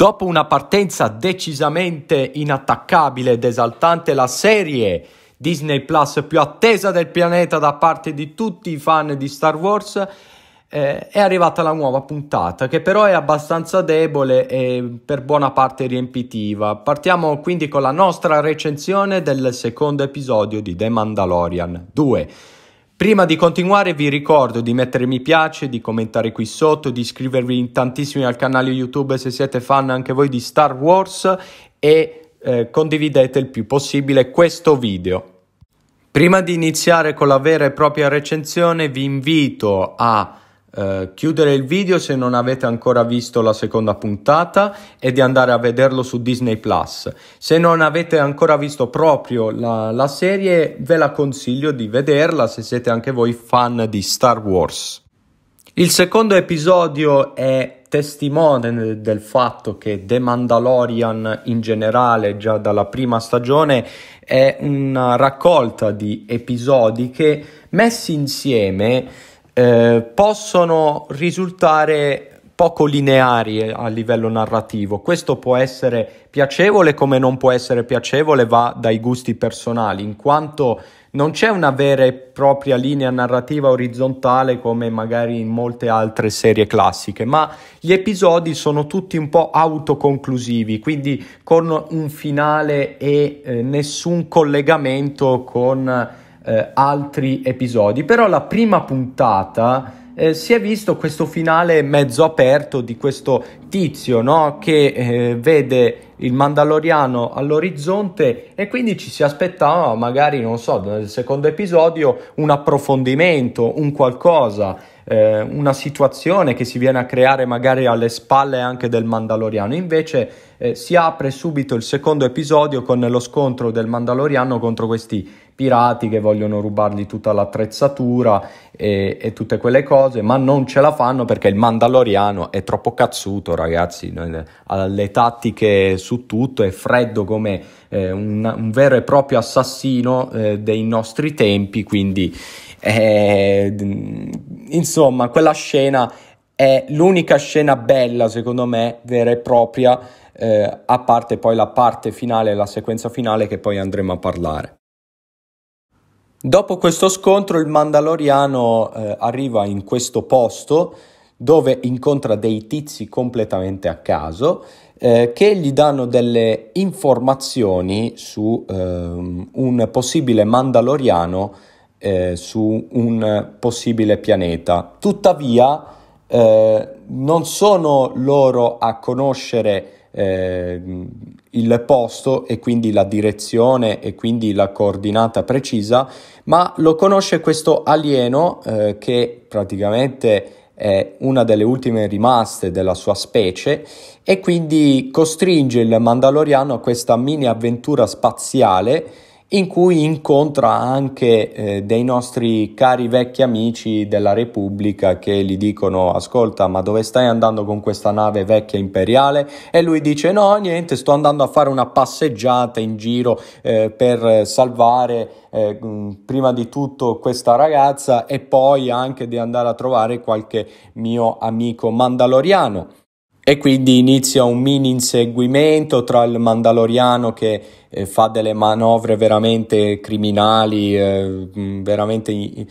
Dopo una partenza decisamente inattaccabile ed esaltante, la serie Disney Plus più attesa del pianeta da parte di tutti i fan di Star Wars eh, è arrivata la nuova puntata, che però è abbastanza debole e per buona parte riempitiva. Partiamo quindi con la nostra recensione del secondo episodio di The Mandalorian 2. Prima di continuare vi ricordo di mettere mi piace, di commentare qui sotto, di iscrivervi in tantissimi al canale YouTube se siete fan anche voi di Star Wars e eh, condividete il più possibile questo video. Prima di iniziare con la vera e propria recensione vi invito a eh, chiudere il video se non avete ancora visto la seconda puntata e di andare a vederlo su Disney Plus. Se non avete ancora visto proprio la, la serie, ve la consiglio di vederla se siete anche voi fan di Star Wars. Il secondo episodio è testimone del fatto che The Mandalorian in generale, già dalla prima stagione, è una raccolta di episodi che messi insieme eh, possono risultare poco lineari a livello narrativo. Questo può essere piacevole come non può essere piacevole va dai gusti personali, in quanto non c'è una vera e propria linea narrativa orizzontale come magari in molte altre serie classiche, ma gli episodi sono tutti un po' autoconclusivi, quindi con un finale e eh, nessun collegamento con eh, altri episodi, però la prima puntata eh, si è visto questo finale mezzo aperto di questo tizio no? che eh, vede il Mandaloriano all'orizzonte e quindi ci si aspettava magari, non so, nel secondo episodio un approfondimento, un qualcosa, eh, una situazione che si viene a creare magari alle spalle anche del Mandaloriano. Invece eh, si apre subito il secondo episodio con lo scontro del Mandaloriano contro questi pirati che vogliono rubargli tutta l'attrezzatura e, e, tutte quelle cose, ma non ce la fanno perché il Mandaloriano è troppo cazzuto, ragazzi, ha eh, le tattiche su tutto, è freddo come eh, un, un, vero e proprio assassino eh, dei nostri tempi, quindi eh, insomma quella scena è l'unica scena bella, secondo me, vera e propria, eh, a parte poi la parte finale, la sequenza finale che poi andremo a parlare. Dopo questo scontro il Mandaloriano eh, arriva in questo posto dove incontra dei tizi completamente a caso eh, che gli danno delle informazioni su eh, un possibile Mandaloriano eh, su un possibile pianeta. Tuttavia eh, non sono loro a conoscere eh, il posto e quindi la direzione e quindi la coordinata precisa, ma lo conosce questo alieno eh, che praticamente è una delle ultime rimaste della sua specie e quindi costringe il Mandaloriano a questa mini avventura spaziale in cui incontra anche eh, dei nostri cari vecchi amici della Repubblica che gli dicono ascolta ma dove stai andando con questa nave vecchia imperiale e lui dice no niente sto andando a fare una passeggiata in giro eh, per salvare eh, prima di tutto questa ragazza e poi anche di andare a trovare qualche mio amico mandaloriano e quindi inizia un mini inseguimento tra il Mandaloriano che eh, fa delle manovre veramente criminali, eh, mm, veramente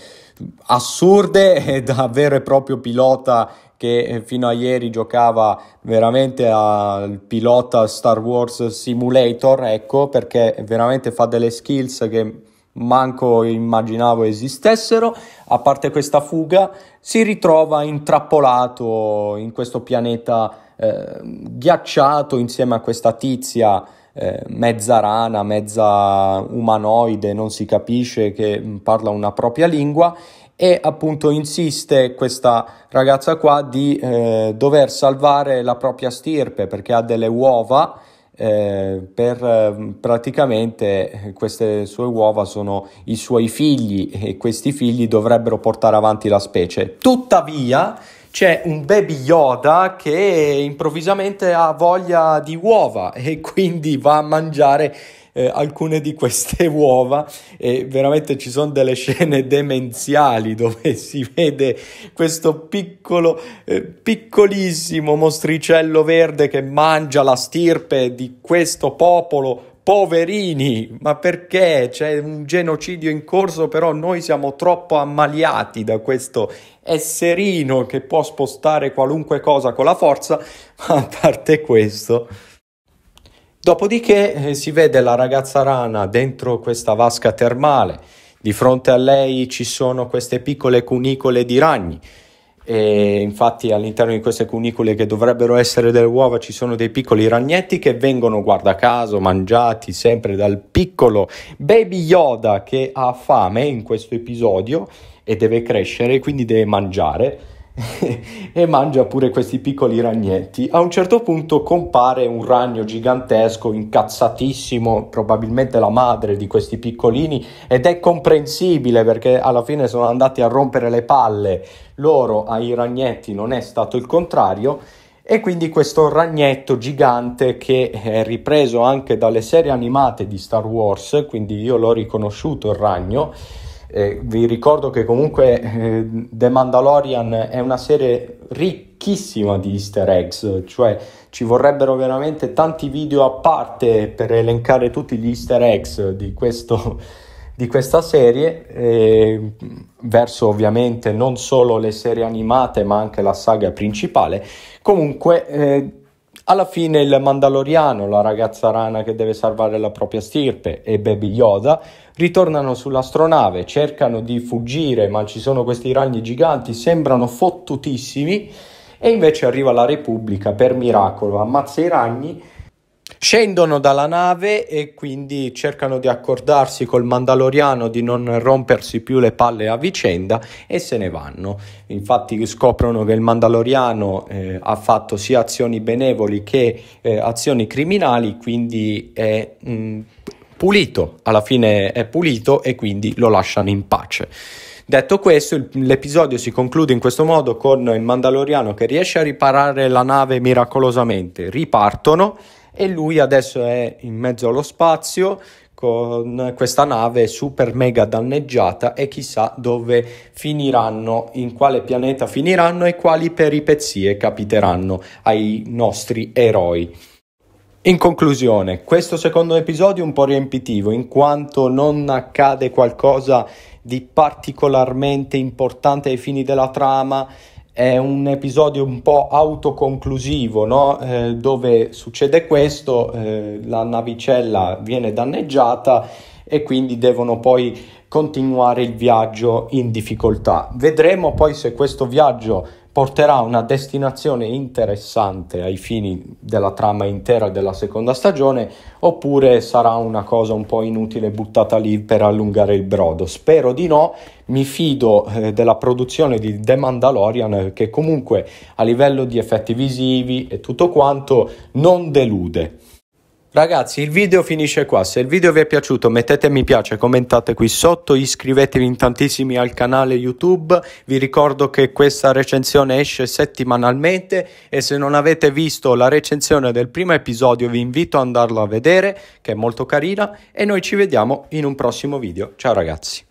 assurde, e da vero e proprio pilota che eh, fino a ieri giocava veramente al pilota Star Wars Simulator, ecco, perché veramente fa delle skills che manco immaginavo esistessero, a parte questa fuga, si ritrova intrappolato in questo pianeta eh, ghiacciato insieme a questa tizia eh, mezza rana, mezza umanoide, non si capisce, che mm, parla una propria lingua e appunto insiste questa ragazza qua di eh, dover salvare la propria stirpe perché ha delle uova eh, per mm, praticamente eh, queste sue uova sono i suoi figli e questi figli dovrebbero portare avanti la specie. Tuttavia c'è un baby Yoda che improvvisamente ha voglia di uova e quindi va a mangiare eh, alcune di queste uova e veramente ci sono delle scene demenziali dove si vede questo piccolo, eh, piccolissimo mostricello verde che mangia la stirpe di questo popolo poverini, ma perché c'è un genocidio in corso, però noi siamo troppo ammaliati da questo esserino che può spostare qualunque cosa con la forza, ma a parte questo. Dopodiché eh, si vede la ragazza rana dentro questa vasca termale, di fronte a lei ci sono queste piccole cunicole di ragni e infatti all'interno di queste cunicole che dovrebbero essere delle uova ci sono dei piccoli ragnetti che vengono guarda caso mangiati sempre dal piccolo baby Yoda che ha fame in questo episodio e deve crescere quindi deve mangiare e mangia pure questi piccoli ragnetti. A un certo punto compare un ragno gigantesco, incazzatissimo, probabilmente la madre di questi piccolini, ed è comprensibile perché alla fine sono andati a rompere le palle loro ai ragnetti, non è stato il contrario. E quindi questo ragnetto gigante che è ripreso anche dalle serie animate di Star Wars, quindi io l'ho riconosciuto il ragno eh, vi ricordo che comunque eh, The Mandalorian è una serie ricchissima di easter eggs, cioè ci vorrebbero veramente tanti video a parte per elencare tutti gli easter eggs di, questo, di questa serie, eh, verso ovviamente non solo le serie animate ma anche la saga principale. Comunque eh, alla fine il Mandaloriano, la ragazza rana che deve salvare la propria stirpe e Baby Yoda ritornano sull'astronave, cercano di fuggire, ma ci sono questi ragni giganti, sembrano fottutissimi e invece arriva la Repubblica per miracolo, ammazza i ragni Scendono dalla nave e quindi cercano di accordarsi col Mandaloriano di non rompersi più le palle a vicenda e se ne vanno. Infatti scoprono che il Mandaloriano eh, ha fatto sia azioni benevoli che eh, azioni criminali, quindi è mh, mm, pulito, alla fine è pulito e quindi lo lasciano in pace. Detto questo, l'episodio si conclude in questo modo con il Mandaloriano che riesce a riparare la nave miracolosamente, ripartono e lui adesso è in mezzo allo spazio con questa nave super mega danneggiata e chissà dove finiranno, in quale pianeta finiranno e quali peripezie capiteranno ai nostri eroi. In conclusione, questo secondo episodio è un po' riempitivo in quanto non accade qualcosa di particolarmente importante ai fini della trama, è un episodio un po' autoconclusivo no? eh, dove succede questo, eh, la navicella viene danneggiata e quindi devono poi continuare il viaggio in difficoltà. Vedremo poi se questo viaggio porterà a una destinazione interessante ai fini della trama intera della seconda stagione oppure sarà una cosa un po' inutile buttata lì per allungare il brodo. Spero di no, mi fido eh, della produzione di The Mandalorian eh, che comunque a livello di effetti visivi e tutto quanto non delude. Ragazzi, il video finisce qua. Se il video vi è piaciuto, mettete mi piace, commentate qui sotto, iscrivetevi in tantissimi al canale YouTube. Vi ricordo che questa recensione esce settimanalmente e se non avete visto la recensione del primo episodio, vi invito ad andarlo a vedere, che è molto carina e noi ci vediamo in un prossimo video. Ciao ragazzi.